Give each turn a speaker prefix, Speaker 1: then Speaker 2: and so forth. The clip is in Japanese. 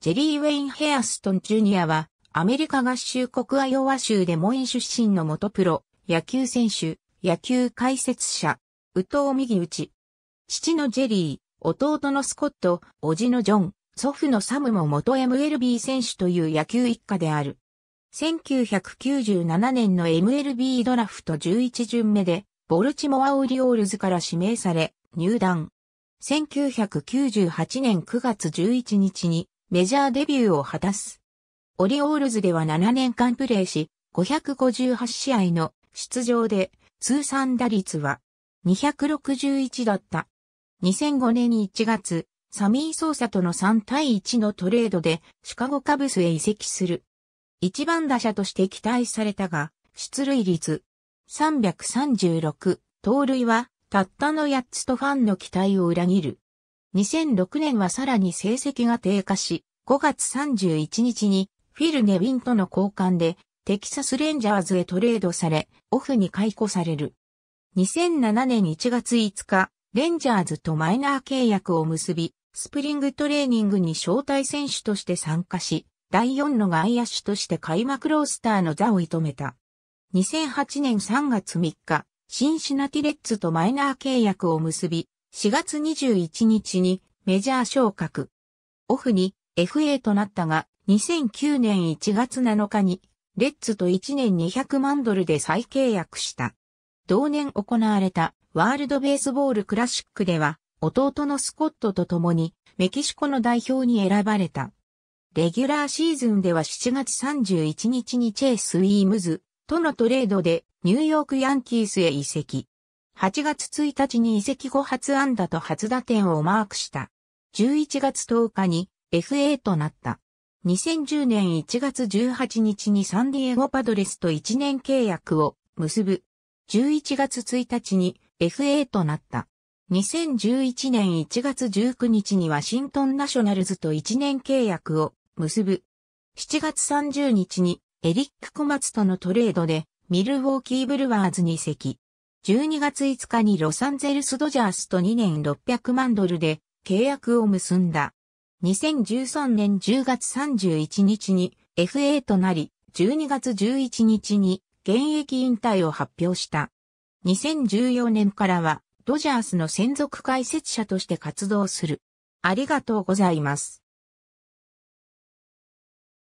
Speaker 1: ジェリー・ウェイン・ヘアストン・ジュニアは、アメリカ合衆国アイオワ州デモイン出身の元プロ、野球選手、野球解説者、宇藤右ち。父のジェリー、弟のスコット、叔父のジョン、祖父のサムも元 MLB 選手という野球一家である。1997年の MLB ドラフト11巡目で、ボルチモア・オリオールズから指名され、入団。1998年9月11日に、メジャーデビューを果たす。オリオールズでは7年間プレーし、558試合の出場で通算打率は261だった。2005年1月、サミー・ソーサとの3対1のトレードでシカゴカブスへ移籍する。一番打者として期待されたが、出塁率336、盗塁はたったの8つとファンの期待を裏切る。2006年はさらに成績が低下し、5月31日にフィル・ネビンとの交換でテキサス・レンジャーズへトレードされ、オフに解雇される。2007年1月5日、レンジャーズとマイナー契約を結び、スプリングトレーニングに招待選手として参加し、第4の外野手として開幕ロースターの座を射止めた。2008年3月3日、シンシナティレッツとマイナー契約を結び、4月21日にメジャー昇格。オフに FA となったが、2009年1月7日に、レッツと1年200万ドルで再契約した。同年行われたワールドベースボールクラシックでは、弟のスコットと共にメキシコの代表に選ばれた。レギュラーシーズンでは7月31日にチェイス・ウィームズとのトレードでニューヨークヤンキースへ移籍。8月1日に移籍後初安打と初打点をマークした。11月10日に FA となった。2010年1月18日にサンディエゴパドレスと1年契約を結ぶ。11月1日に FA となった。2011年1月19日にワシントンナショナルズと1年契約を結ぶ。7月30日にエリック・コマツとのトレードでミルウォーキー・ブルワーズに移籍。12月5日にロサンゼルスドジャースと2年600万ドルで契約を結んだ。2013年10月31日に FA となり、12月11日に現役引退を発表した。2014年からはドジャースの専属解説者として活動する。ありがとうございます。